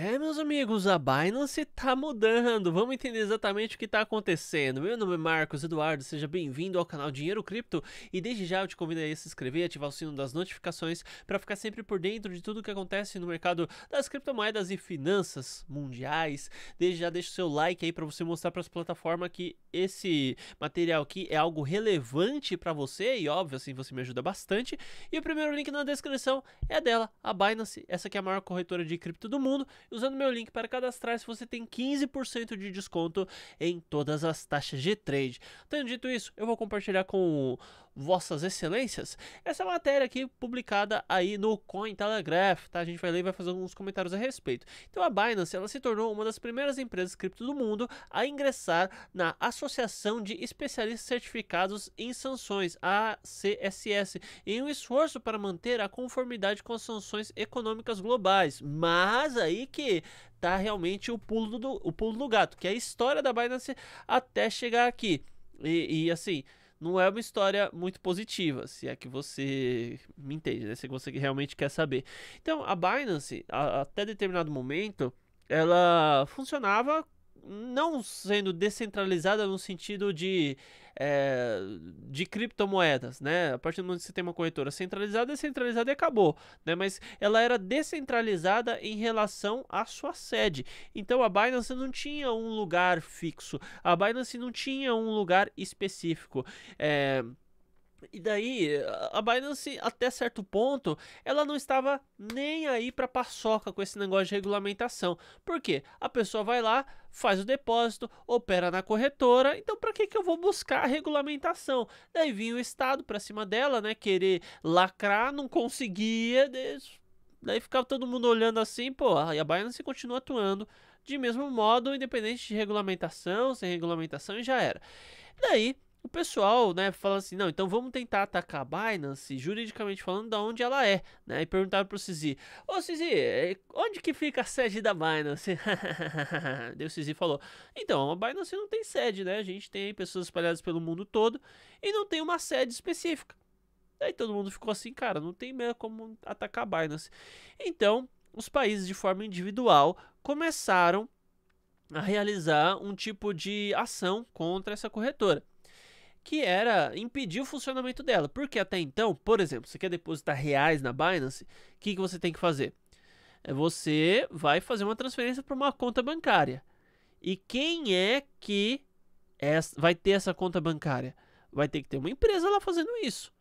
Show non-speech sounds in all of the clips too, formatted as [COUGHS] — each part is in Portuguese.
Am amigos, a Binance está mudando. Vamos entender exatamente o que está acontecendo. Meu nome é Marcos Eduardo, seja bem-vindo ao canal Dinheiro Cripto e desde já eu te convido a se inscrever, ativar o sino das notificações para ficar sempre por dentro de tudo o que acontece no mercado das criptomoedas e finanças mundiais. Desde já deixa o seu like aí para você mostrar para as plataformas que esse material aqui é algo relevante para você e óbvio assim você me ajuda bastante. E o primeiro link na descrição é dela, a Binance, essa que é a maior corretora de cripto do mundo. Usando meu link link para cadastrar-se, você tem 15% de desconto em todas as taxas de trade. Tendo dito isso, eu vou compartilhar com vossas excelências. Essa é matéria aqui publicada aí no Cointelegraph, tá? A gente vai ler e vai fazer alguns comentários a respeito. Então a Binance, ela se tornou uma das primeiras empresas cripto do mundo a ingressar na Associação de Especialistas Certificados em Sanções, ACSS, em um esforço para manter a conformidade com as sanções econômicas globais. Mas aí que tá realmente o pulo do, o pulo do gato, que é a história da Binance até chegar aqui. e, e assim, não é uma história muito positiva, se é que você me entende, né? Se é você realmente quer saber. Então, a Binance, a, até determinado momento, ela funcionava não sendo descentralizada no sentido de é, de criptomoedas, né? A partir do momento que você tem uma corretora centralizada, descentralizada é e acabou, né? Mas ela era descentralizada em relação à sua sede. Então a Binance não tinha um lugar fixo, a Binance não tinha um lugar específico. É, e daí, a Binance, até certo ponto, ela não estava nem aí para paçoca com esse negócio de regulamentação. Por quê? A pessoa vai lá, faz o depósito, opera na corretora, então para que, que eu vou buscar a regulamentação? Daí vinha o Estado para cima dela, né, querer lacrar, não conseguia, daí ficava todo mundo olhando assim, pô, e a Binance continua atuando de mesmo modo, independente de regulamentação, sem regulamentação, e já era. Daí o pessoal, né, fala assim, não, então vamos tentar atacar a Binance, juridicamente falando, da onde ela é, né, e perguntaram pro Cizi, ô Cizi, eh, onde que fica a sede da Binance? [LAUGHS] Daí o Cizi falou, então, a Binance não tem sede, né, a gente tem pessoas espalhadas pelo mundo todo e não tem uma sede específica. Daí todo mundo ficou assim, cara, não tem como atacar a Binance. Então, os países de forma individual começaram a realizar um tipo de ação contra essa corretora que era impedir o funcionamento dela. Porque até então, por exemplo, você quer depositar reais na Binance, o que, que você tem que fazer? É você vai fazer uma transferência para uma conta bancária. E quem é que vai ter essa conta bancária? Vai ter que ter uma empresa lá fazendo isso.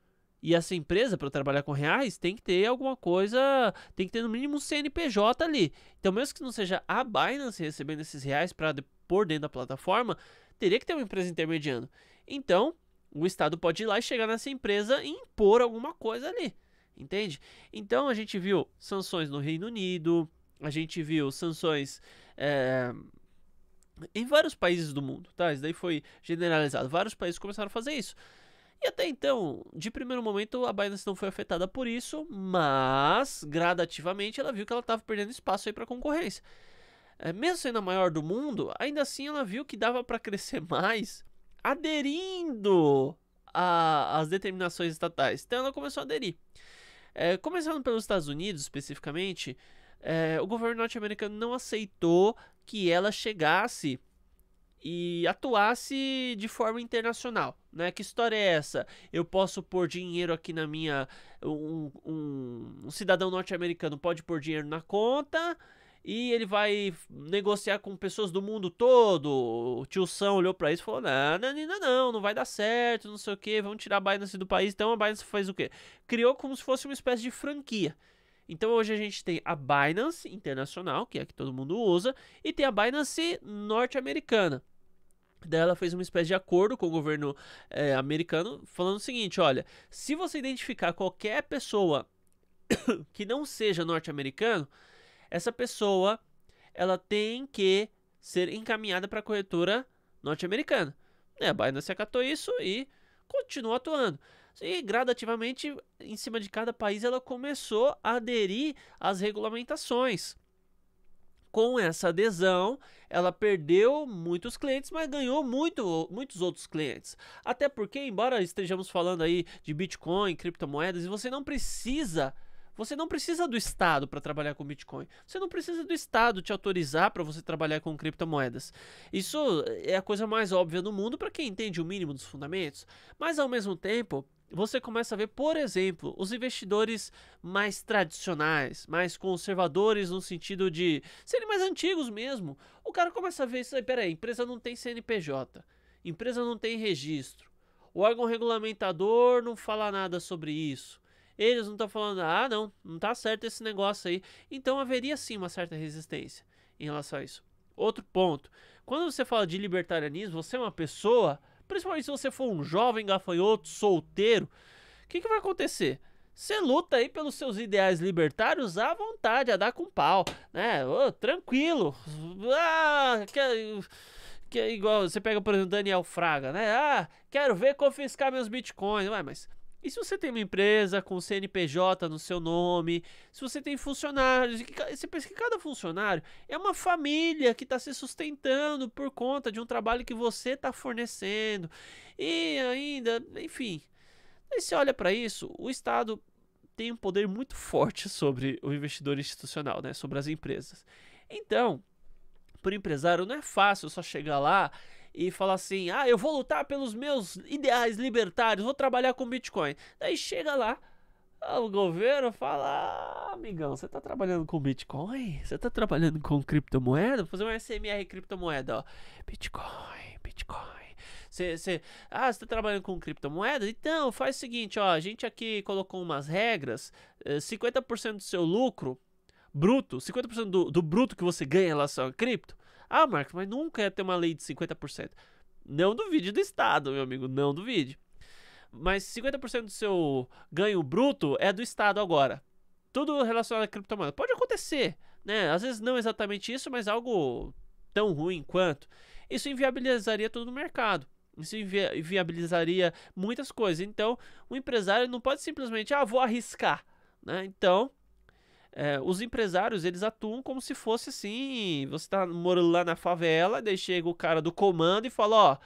E essa empresa, para trabalhar com reais, tem que ter alguma coisa, tem que ter no mínimo um CNPJ ali. Então, mesmo que não seja a Binance recebendo esses reais para pôr dentro da plataforma, teria que ter uma empresa intermediando. Então, o Estado pode ir lá e chegar nessa empresa e impor alguma coisa ali, entende? Então, a gente viu sanções no Reino Unido, a gente viu sanções é, em vários países do mundo, tá? Isso daí foi generalizado. Vários países começaram a fazer isso. E até então, de primeiro momento, a Binance não foi afetada por isso, mas gradativamente ela viu que ela estava perdendo espaço aí para concorrência. Eh, mesmo sendo a maior do mundo, ainda assim ela viu que dava para [LAUGHS] crescer mais aderindo às determinações estatais. Então ela começou a aderir. É, começando pelos Estados Unidos, especificamente, é, o governo norte-americano não aceitou que ela chegasse e atuasse de forma internacional, né? Que história é essa? Eu posso pôr dinheiro aqui na minha, um, um, um cidadão norte-americano pode pôr dinheiro na conta e ele vai negociar com pessoas do mundo todo. O tio Sam olhou para isso e falou: não, não, não, não vai dar certo, não sei o que, vamos tirar a Binance do país. Então a Binance fez o quê? Criou como se fosse uma espécie de franquia. Então hoje a gente tem a Binance internacional, que é a que todo mundo usa, e tem a Binance norte-americana. Daí ela fez uma espécie de acordo com o governo é, americano, falando o seguinte: olha, se você identificar qualquer pessoa [COUGHS] que não seja norte-americano, essa pessoa ela tem que ser encaminhada para a corretora norte-americana. Né, a Binance acatou isso e continua atuando. E gradativamente, em cima de cada país, ela começou a aderir às regulamentações. Com essa adesão, ela perdeu muitos clientes, mas ganhou muito, muitos outros clientes. Até porque, embora estejamos falando aí de Bitcoin, criptomoedas, e você não precisa você não precisa do Estado para trabalhar com Bitcoin. Você não precisa do Estado te autorizar para você trabalhar com criptomoedas. Isso é a coisa mais óbvia do mundo para quem entende o mínimo dos fundamentos. Mas ao mesmo tempo, você começa a ver, por exemplo, os investidores mais tradicionais, mais conservadores no sentido de serem mais antigos mesmo. O cara começa a ver isso aí, peraí, empresa não tem CNPJ, empresa não tem registro, o órgão regulamentador não fala nada sobre isso eles não estão falando, ah, não, não está certo esse negócio aí. Então haveria sim uma certa resistência em relação a isso. Outro ponto: quando você fala de libertarianismo, você é uma pessoa, principalmente se você for um jovem gafanhoto, solteiro, o que, que vai acontecer? Você luta aí pelos seus ideais libertários à vontade, a dar com pau, né? tranquilo. Ah, que, que é igual, você pega, por exemplo, Daniel Fraga, né? Ah, quero ver confiscar meus bitcoins. Ué, mas e se você tem uma empresa com CNPJ no seu nome, se você tem funcionários, você pensa que cada funcionário é uma família que está se sustentando por conta de um trabalho que você está fornecendo. E ainda, enfim. Aí você olha para isso, o Estado tem um poder muito [LAUGHS] forte sobre o investidor institucional, né? sobre as empresas. Então, para o empresário não é fácil só chegar lá e fala assim: ah, eu vou lutar pelos meus ideais libertários, vou trabalhar com Bitcoin. Daí chega lá, ah, o governo fala: ah, amigão, você tá trabalhando com Bitcoin? Você tá trabalhando com criptomoeda? Vou fazer um SMR criptomoeda, ó. Bitcoin, Bitcoin. Você, ah, você tá trabalhando com criptomoeda? Então, faz o seguinte, ó, a gente aqui colocou umas regras, 50% eh, do seu lucro bruto, 50% do, do bruto que você ganha em relação a cripto, ah, Marcos, mas nunca ia ter uma lei de 50%. Não duvide do Estado, meu amigo, não duvide. Mas 50% do seu ganho bruto é do Estado agora. Tudo relacionado à criptomoeda. Pode acontecer, né? Às vezes não exatamente isso, mas algo tão ruim quanto. Isso inviabilizaria todo o mercado. Isso invi muitas coisas. Então, o empresário não pode simplesmente, ah, vou arriscar. Né? Então, é, os empresários, eles atuam como se fosse assim, você tá morando lá na favela, daí chega o cara do comando e fala, ó,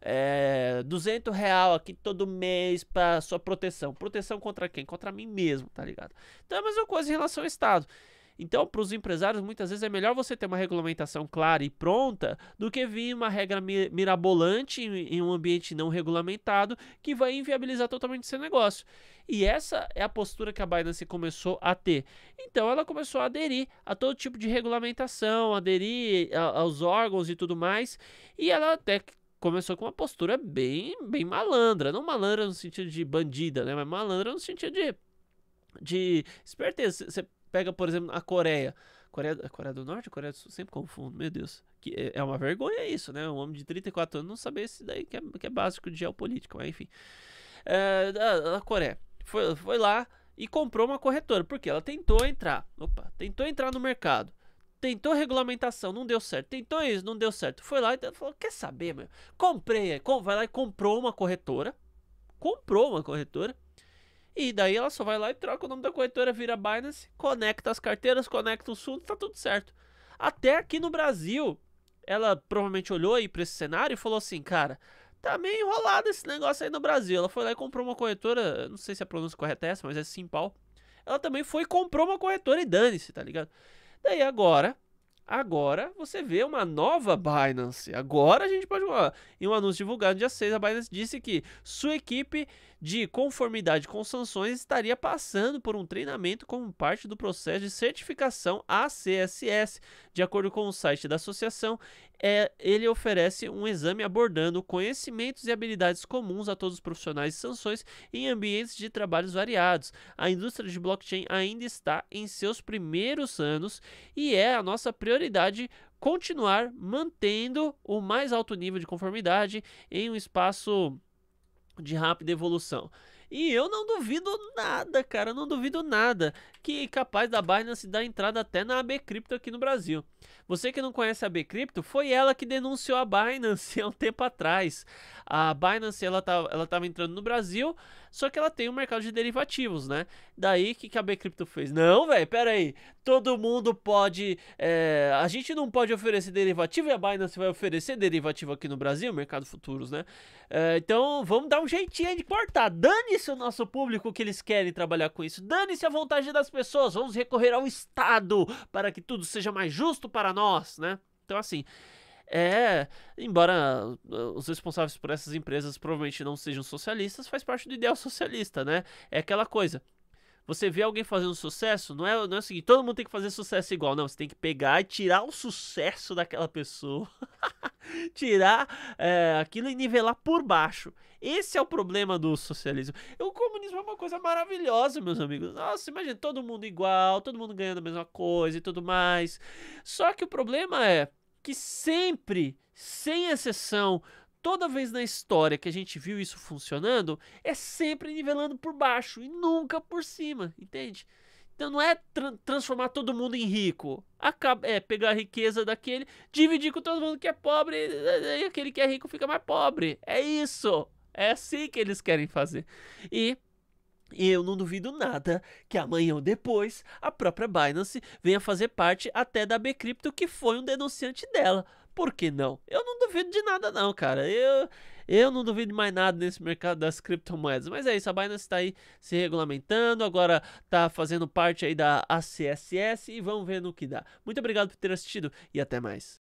é, 200 real aqui todo mês para sua proteção. Proteção contra quem? Contra mim mesmo, tá ligado? Então é a mesma coisa em relação ao Estado. Então, para os empresários, muitas vezes é melhor você ter uma regulamentação clara e pronta do que vir uma regra mirabolante em um ambiente não regulamentado que vai inviabilizar totalmente seu negócio. E essa é a postura que a Binance começou a ter. Então, ela começou a aderir a todo tipo de regulamentação, aderir aos órgãos e tudo mais. E ela até começou com uma postura bem, bem malandra. Não malandra no sentido de bandida, né? Mas malandra no sentido de, de esperteza. Você pega, por exemplo, a Coreia. Coreia, a é Coreia do Norte, Coreia do Sul, sempre confundo, meu Deus. Que é, é uma vergonha isso, né? Um homem de 34 anos não saber isso daí que é, que é básico de geopolítica, mas enfim. É, a, a Coreia foi, foi lá e comprou uma corretora, porque ela tentou entrar. Opa, tentou entrar no mercado tentou regulamentação, não deu certo, tentou isso, não deu certo. Foi lá e falou: quer saber, meu? Comprei, vai lá e comprou uma corretora. Comprou uma corretora e daí ela só vai lá e troca o nome da corretora, vira Binance, conecta as carteiras, conecta o sul, tá tudo certo. Até aqui no Brasil, ela provavelmente olhou aí para esse cenário e falou assim, cara, tá meio enrolado esse negócio aí no Brasil. Ela foi lá e comprou uma corretora, não sei se a pronúncia correta é essa, mas é Simpal. Ela também foi e comprou uma corretora e dane-se, tá ligado? Daí agora, agora você vê uma nova Binance. Agora a gente pode... em um anúncio divulgado dia 6, a Binance disse que sua equipe de conformidade com sanções estaria passando por um treinamento como parte do processo de certificação ACSS. De acordo com o site da associação, é, ele oferece um exame abordando conhecimentos e habilidades comuns a todos os profissionais de sanções em ambientes de trabalhos variados. A indústria de blockchain ainda está em seus primeiros anos e é a nossa prioridade continuar mantendo o mais alto nível de conformidade em um espaço de rápida evolução. E eu não duvido nada, cara, não duvido nada que capaz da Binance dar entrada até na AB Cripto aqui no Brasil. Você que não conhece a AB Cripto, foi ela que denunciou a Binance [LAUGHS] há um tempo atrás. A Binance, ela tá, ela tava entrando no Brasil, só que ela tem um mercado de derivativos, né? Daí, o que, que a AB Cripto fez? Não, velho, pera aí, todo mundo pode, é, a gente não pode oferecer derivativo e a Binance vai oferecer derivativo aqui no Brasil, mercado futuros, né? É, então, vamos dar um jeitinho de cortar, dane esse o nosso público que eles querem trabalhar com isso. Dane-se a vontade das pessoas, vamos recorrer ao Estado para que tudo seja mais justo para nós, né? Então, assim, é, embora uh, os responsáveis por essas empresas provavelmente não sejam socialistas, faz parte do ideal socialista, né? É aquela coisa. Você vê alguém fazendo sucesso, não é, não é o seguinte, todo mundo tem que fazer sucesso igual, não. Você tem que pegar e tirar o sucesso daquela pessoa [LAUGHS] [LAUGHS] tirar é, aquilo e nivelar por baixo. Esse é o problema do socialismo. O comunismo é uma coisa maravilhosa, meus amigos. Nossa, imagina todo mundo igual, todo mundo ganhando a mesma coisa e tudo mais. Só que o problema é que sempre, sem exceção, toda vez na história que a gente viu isso funcionando, é sempre nivelando por baixo e nunca por cima, entende? Então não é tra transformar todo mundo em rico. Acaba, é pegar a riqueza daquele, dividir com todo mundo que é pobre, e aquele que é rico fica mais pobre. É isso. É assim que eles querem fazer. E e eu não duvido nada que amanhã ou depois a própria Binance venha fazer parte até da Bcrypto, que foi um denunciante dela. Por que não? Eu não duvido de nada, não, cara. Eu, eu não duvido mais nada nesse mercado das criptomoedas. Mas é isso, a Binance está aí se regulamentando, agora está fazendo parte aí da ACSS e vamos ver no que dá. Muito obrigado por ter assistido e até mais.